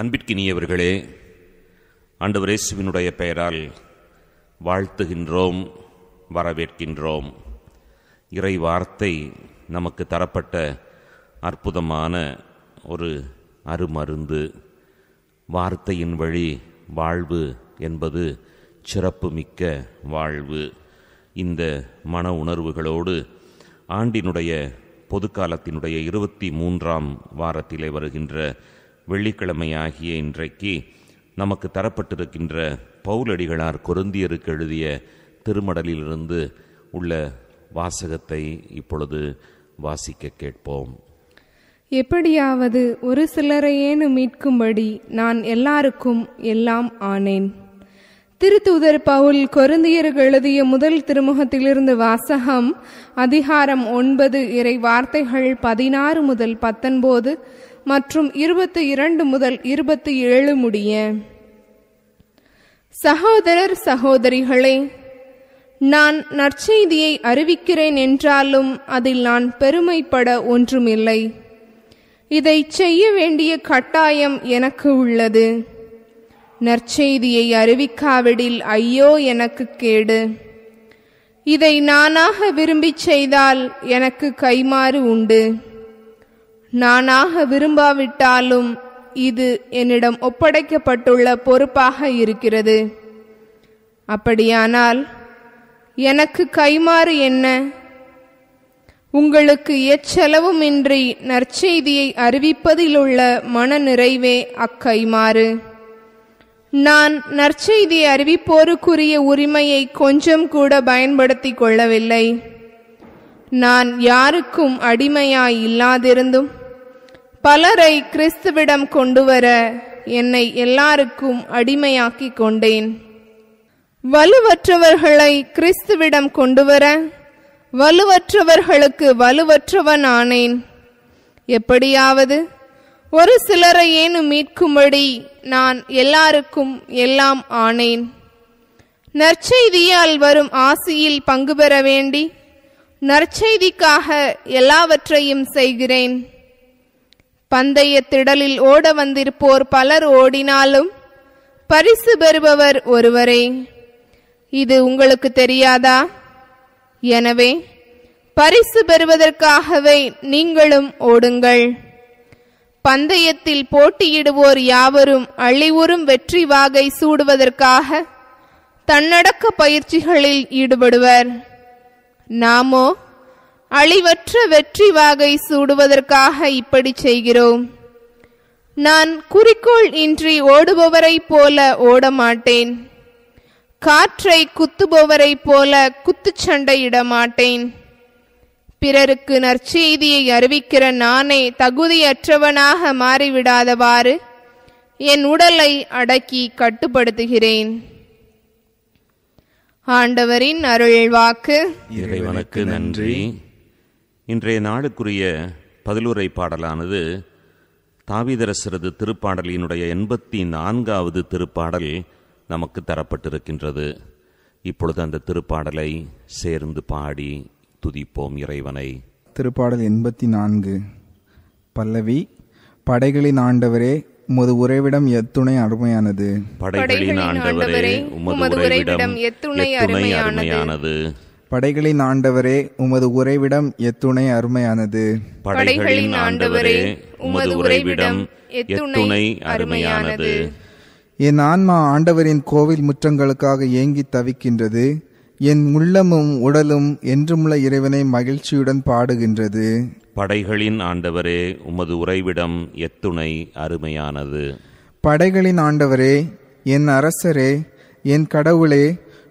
அன்பிற்கினியவர்களே ஆண்டவர் இயேசுவினுடைய பெயரால் வாழ்த்துகின்றோம் வரவேற்கின்றோம் இறை வார்த்தை நமக்கு தரப்பட்ட அற்புதமான ஒரு அருமருந்து வார்த்தையின் வழி வாழ்வு என்பது சிறப்புமிக்க வாழ்வு இந்த மன உணர்வுகளோடு ஆண்டினுடைய பொது காலத்தினுடைய இருபத்தி மூன்றாம் வாரத்திலே வருகின்ற வெள்ளிக்கிழமை ஆகிய இன்றைக்கு நமக்கு தரப்பட்டிருக்கின்ற பவுலடிகளார் குருந்தியருக்கு எழுதிய திருமடலிலிருந்து உள்ள வாசகத்தை இப்பொழுது வாசிக்க கேட்போம் எப்படியாவது ஒரு சிலரையேனு மீட்கும்படி நான் எல்லாருக்கும் எல்லாம் ஆனேன் திருத்துதர் பவுல் கொருந்தியர் எழுதிய முதல் திருமுகத்திலிருந்து வாசகம் அதிகாரம் ஒன்பது இறை வார்த்தைகள் பதினாறு முதல் பத்தொன்பது மற்றும் இருபத்தி இரண்டு முதல் இருபத்தி ஏழு முடிய சகோதரர் சகோதரிகளே நான் நற்செய்தியை அறிவிக்கிறேன் என்றாலும் அதில் நான் பெருமைப்பட ஒன்றுமில்லை இதை செய்ய வேண்டிய கட்டாயம் எனக்கு உள்ளது நற்செய்தியை அறிவிக்காவிடில் ஐயோ எனக்கு கேடு இதை நானாக விரும்பிச் செய்தால் எனக்கு கைமாறு உண்டு நானாக விரும்பாவிட்டாலும் இது என்னிடம் ஒப்படைக்கப்பட்டுள்ள பொறுப்பாக இருக்கிறது அப்படியானால் எனக்கு கைமாறு என்ன உங்களுக்கு எச்செலவுமின்றி நற்செய்தியை அறிவிப்பதிலுள்ள மன நிறைவே அக்கைமாறு நான் நற்செய்தி அறிவிப்போருக்குரிய உரிமையை கொஞ்சம் கூட பயன்படுத்தி கொள்ளவில்லை நான் யாருக்கும் அடிமையாய் இல்லாதிருந்தும் பலரை கிறிஸ்துவிடம் கொண்டு வர என்னை எல்லாருக்கும் அடிமையாக்கி கொண்டேன் வலுவற்றவர்களை கிறிஸ்துவிடம் கொண்டு வர வலுவற்றவர்களுக்கு வலுவற்றவன் ஆனேன் எப்படியாவது ஒரு சிலரையேனும் மீட்கும்படி நான் எல்லாருக்கும் எல்லாம் ஆனேன் நற்செய்தியால் வரும் ஆசியில் பங்கு பெற வேண்டி நற்செய்திக்காக எல்லாவற்றையும் செய்கிறேன் பந்தய திடலில் ஓட வந்திருப்போர் பலர் ஓடினாலும் பரிசு பெறுபவர் ஒருவரே இது உங்களுக்கு தெரியாதா எனவே பரிசு பெறுவதற்காகவே நீங்களும் ஓடுங்கள் பந்தயத்தில் போட்டியிடுவோர் யாவரும் அழிவுறும் வெற்றி வாகை சூடுவதற்காக தன்னடக்க பயிற்சிகளில் ஈடுபடுவர் நாமோ அழிவற்ற வெற்றி வாகை சூடுவதற்காக இப்படி செய்கிறோம் நான் குறிக்கோள் இன்றி ஓடுபவரை போல ஓடமாட்டேன் காற்றை குத்துபவரை போல குத்துச்சண்டையிட மாட்டேன் பிறருக்கு நற்செய்தியை அறிவிக்கிற நானே தகுதியற்றவனாக மாறிவிடாதவாறு என் உடலை அடக்கி கட்டுப்படுத்துகிறேன் ஆண்டவரின் அருள் வாக்கு இறைவனுக்கு நன்றி இன்றைய நாளுக்குரிய பதிலுரை பாடலானது தாவிதரசரது திருப்பாடலினுடைய எண்பத்தி நான்காவது திருப்பாடல் நமக்கு தரப்பட்டிருக்கின்றது இப்பொழுது அந்த திருப்பாடலை சேர்ந்து பாடி துதிப்போம் இறைவனை திருப்பாடல் எண்பத்தி நான்கு பல்லவி படைகளின் ஆண்டவரே உமது உறைவிடம் எத்துணை அருமையானது படைகளின் ஆண்டவரே உமது உறைவிடம் எத்துணை அருமையானது படைகளின் ஆண்டவரே உமது உறைவிடம் எத்துணை அருமையானது படைகளின் ஆண்டவரே உமது உறைவிடம் எத்துணை அருமையானது என் ஆன்மா ஆண்டவரின் கோவில் முற்றங்களுக்காக ஏங்கி தவிக்கின்றது என் உள்ளமும் உடலும் என்றுமுள்ள இறைவனை மகிழ்ச்சியுடன் பாடுகின்றது படைகளின் ஆண்டவரே உமது உறைவிடம் எத்துணை அருமையானது படைகளின் ஆண்டவரே என் அரசரே என் கடவுளே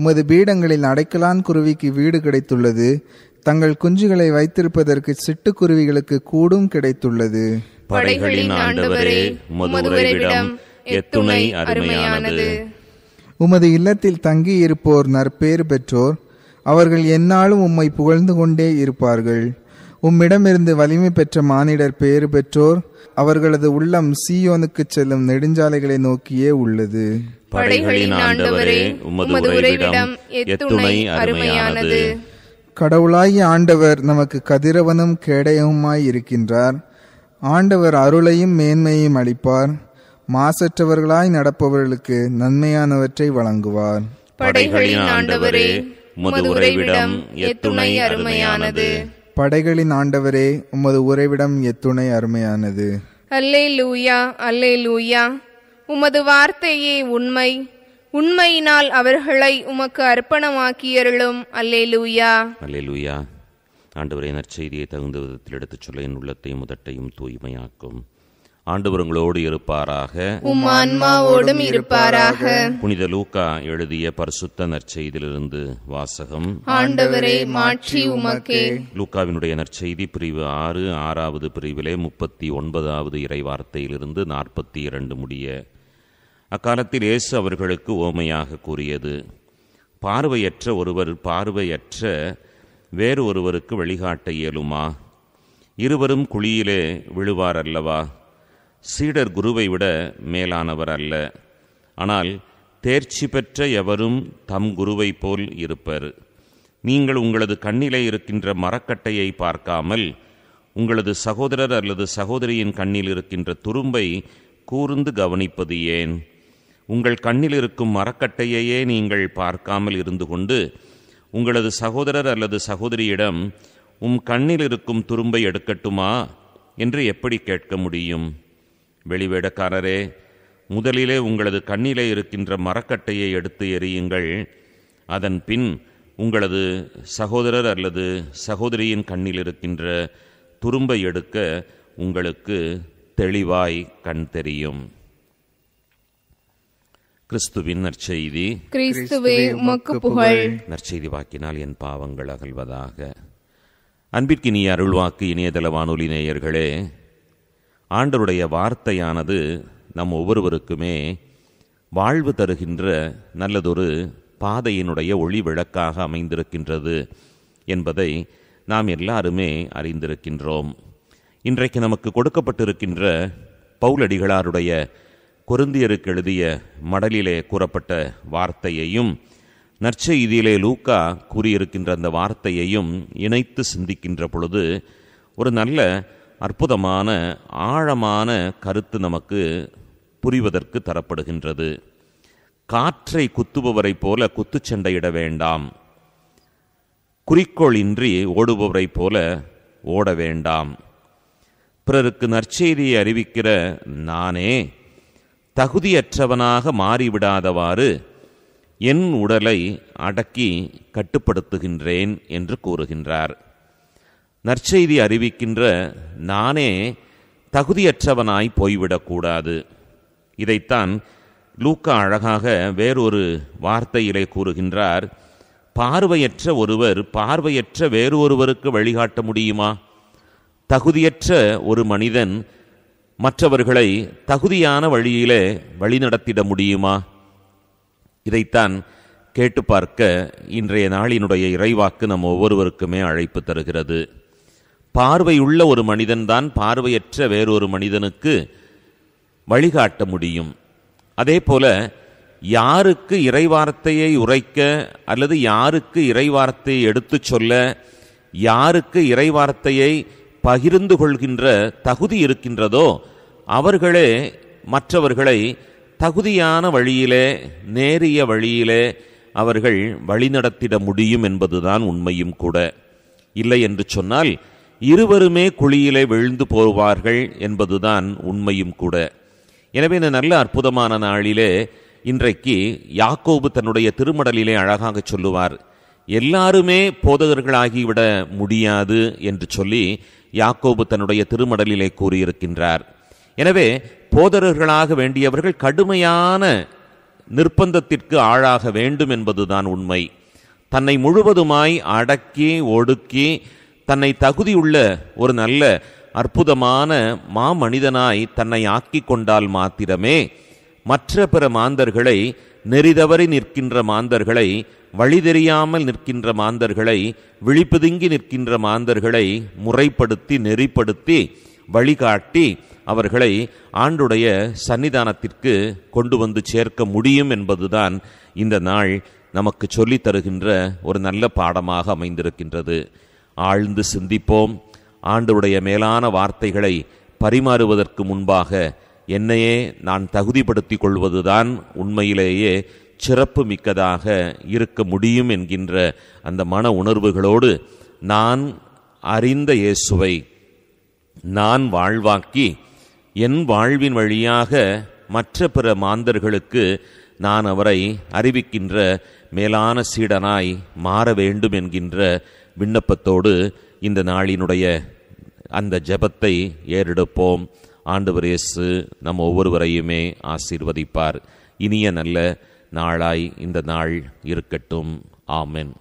உமது பீடங்களில் அடைக்கலான் குருவிக்கு வீடு கிடைத்துள்ளது தங்கள் குஞ்சுகளை வைத்திருப்பதற்கு சிட்டுக்குருவிகளுக்கு கூடும் கிடைத்துள்ளது படைகளின் ஆண்டவரே உமது உறைவிடம் எத்துணை அருமையானது உமது இல்லத்தில் தங்கியிருப்போர் நற்பேறு பெற்றோர் அவர்கள் எந்நாளும் உம்மை புகழ்ந்து கொண்டே இருப்பார்கள் உம்மிடமிருந்து வலிமை பெற்ற மானிடர் பேறு பெற்றோர் அவர்களது உள்ளம் சீயோனுக்கு செல்லும் நெடுஞ்சாலைகளை நோக்கியே உள்ளது கடவுளாகிய ஆண்டவர் நமக்கு கதிரவனும் கேடயவுமாய் இருக்கின்றார் ஆண்டவர் அருளையும் மேன்மையும் அளிப்பார் மாசற்றவர்களாய் நடப்பவர்களுக்கு நன்மையானவற்றை வழங்குவார் படைகளின் ஆண்டவரே உமது உறைவிடம் எத்துணை அருமையானது படைகளின் ஆண்டவரே உமது உறைவிடம் எத்துணை அருமையானது அல்லே லூயா அல்லே லூயா உமது வார்த்தையே உண்மை உண்மையினால் அவர்களை உமக்கு அர்ப்பணமாக்கியர்களும் அல்லே லூயா அல்லே லூயா ஆண்டவரே நற்செய்தியை தகுந்த விதத்தில் எடுத்துச் சொல்ல என் உள்ளத்தையும் முதட்டையும் தூய்மையாக்கும் ஆண்டவர் இருப்பாராக ஆன்மாவோடும் இருப்பாராக புனித லூக்கா எழுதிய பரிசுத்த நற்செய்தியிலிருந்து வாசகம் ஆண்டவரை மாற்றி உமக்கே லூக்காவினுடைய நற்செய்தி பிரிவு ஆறு ஆறாவது பிரிவிலே முப்பத்தி ஒன்பதாவது இறைவார்த்தையிலிருந்து நாற்பத்தி இரண்டு முடிய அக்காலத்தில் இயேசு அவர்களுக்கு ஓமையாக கூறியது பார்வையற்ற ஒருவர் பார்வையற்ற வேறு ஒருவருக்கு வழிகாட்ட இயலுமா இருவரும் குழியிலே விழுவார் அல்லவா சீடர் குருவை விட மேலானவர் அல்ல ஆனால் தேர்ச்சி பெற்ற எவரும் தம் குருவை போல் இருப்பர் நீங்கள் உங்களது கண்ணிலே இருக்கின்ற மரக்கட்டையை பார்க்காமல் உங்களது சகோதரர் அல்லது சகோதரியின் கண்ணில் இருக்கின்ற துரும்பை கூர்ந்து கவனிப்பது ஏன் உங்கள் கண்ணில் இருக்கும் மரக்கட்டையையே நீங்கள் பார்க்காமல் இருந்து கொண்டு உங்களது சகோதரர் அல்லது சகோதரியிடம் உம் கண்ணில் இருக்கும் துரும்பை எடுக்கட்டுமா என்று எப்படி கேட்க முடியும் வெளிவேடக்காரரே முதலிலே உங்களது கண்ணிலே இருக்கின்ற மரக்கட்டையை எடுத்து எறியுங்கள் அதன் பின் உங்களது சகோதரர் அல்லது சகோதரியின் கண்ணில் இருக்கின்ற துரும்பை எடுக்க உங்களுக்கு தெளிவாய் கண் தெரியும் கிறிஸ்துவின் நற்செய்தி கிறிஸ்துவே புகழ் நற்செய்தி வாக்கினால் என் பாவங்கள் அகழ்வதாக அன்பிற்கினிய அருள்வாக்கு இணையதள வானொலி நேயர்களே ஆண்டருடைய வார்த்தையானது நம் ஒவ்வொருவருக்குமே வாழ்வு தருகின்ற நல்லதொரு பாதையினுடைய ஒளி விளக்காக அமைந்திருக்கின்றது என்பதை நாம் எல்லாருமே அறிந்திருக்கின்றோம் இன்றைக்கு நமக்கு கொடுக்கப்பட்டிருக்கின்ற பௌலடிகளாருடைய கொருந்தியருக்கு எழுதிய மடலிலே கூறப்பட்ட வார்த்தையையும் நற்செய்தியிலே லூக்கா கூறியிருக்கின்ற அந்த வார்த்தையையும் இணைத்து சிந்திக்கின்ற பொழுது ஒரு நல்ல அற்புதமான ஆழமான கருத்து நமக்கு புரிவதற்கு தரப்படுகின்றது காற்றை குத்துபவரைப் போல குத்துச்சண்டையிட வேண்டாம் குறிக்கோளின்றி ஓடுபவரைப் போல ஓட வேண்டாம் பிறருக்கு நற்செய்தியை அறிவிக்கிற நானே தகுதியற்றவனாக மாறிவிடாதவாறு என் உடலை அடக்கி கட்டுப்படுத்துகின்றேன் என்று கூறுகின்றார் நற்செய்தி அறிவிக்கின்ற நானே தகுதியற்றவனாய் போய்விடக்கூடாது இதைத்தான் லூக்கா அழகாக வேறொரு வார்த்தையிலே கூறுகின்றார் பார்வையற்ற ஒருவர் பார்வையற்ற வேறொருவருக்கு வழிகாட்ட முடியுமா தகுதியற்ற ஒரு மனிதன் மற்றவர்களை தகுதியான வழியிலே வழிநடத்திட முடியுமா இதைத்தான் கேட்டு பார்க்க இன்றைய நாளினுடைய இறைவாக்கு நம் ஒவ்வொருவருக்குமே அழைப்பு தருகிறது பார்வையுள்ள ஒரு மனிதன்தான் பார்வையற்ற வேறொரு மனிதனுக்கு வழிகாட்ட முடியும் அதே போல யாருக்கு இறைவார்த்தையை உரைக்க அல்லது யாருக்கு இறைவார்த்தையை எடுத்துச் சொல்ல யாருக்கு இறைவார்த்தையை பகிர்ந்து கொள்கின்ற தகுதி இருக்கின்றதோ அவர்களே மற்றவர்களை தகுதியான வழியிலே நேரிய வழியிலே அவர்கள் வழிநடத்திட முடியும் என்பதுதான் உண்மையும் கூட இல்லை என்று சொன்னால் இருவருமே குழியிலே விழுந்து போவார்கள் என்பதுதான் உண்மையும் கூட எனவே இந்த நல்ல அற்புதமான நாளிலே இன்றைக்கு யாக்கோபு தன்னுடைய திருமடலிலே அழகாக சொல்லுவார் எல்லாருமே போதகர்களாகிவிட முடியாது என்று சொல்லி யாக்கோபு தன்னுடைய திருமடலிலே கூறியிருக்கின்றார் எனவே போதகர்களாக வேண்டியவர்கள் கடுமையான நிர்பந்தத்திற்கு ஆளாக வேண்டும் என்பதுதான் உண்மை தன்னை முழுவதுமாய் அடக்கி ஒடுக்கி தன்னை தகுதியுள்ள ஒரு நல்ல அற்புதமான மாமனிதனாய் தன்னை ஆக்கி கொண்டால் மாத்திரமே மற்ற பிற மாந்தர்களை நெறிதவறி நிற்கின்ற மாந்தர்களை வழி தெரியாமல் நிற்கின்ற மாந்தர்களை விழிப்புதுங்கி நிற்கின்ற மாந்தர்களை முறைப்படுத்தி நெறிப்படுத்தி வழிகாட்டி அவர்களை ஆண்டுடைய சன்னிதானத்திற்கு கொண்டு வந்து சேர்க்க முடியும் என்பதுதான் இந்த நாள் நமக்கு சொல்லித் தருகின்ற ஒரு நல்ல பாடமாக அமைந்திருக்கின்றது ஆழ்ந்து சிந்திப்போம் ஆண்டவுடைய மேலான வார்த்தைகளை பரிமாறுவதற்கு முன்பாக என்னையே நான் தகுதிப்படுத்திக் கொள்வதுதான் உண்மையிலேயே சிறப்பு மிக்கதாக இருக்க முடியும் என்கின்ற அந்த மன உணர்வுகளோடு நான் அறிந்த இயேசுவை நான் வாழ்வாக்கி என் வாழ்வின் வழியாக மற்ற பிற மாந்தர்களுக்கு நான் அவரை அறிவிக்கின்ற மேலான சீடனாய் மாற வேண்டும் என்கின்ற விண்ணப்பத்தோடு இந்த நாளினுடைய அந்த ஜபத்தை ஏறெடுப்போம் ஆண்டவர் இயேசு நம் ஒவ்வொருவரையுமே ஆசீர்வதிப்பார் இனிய நல்ல நாளாய் இந்த நாள் இருக்கட்டும் ஆமென்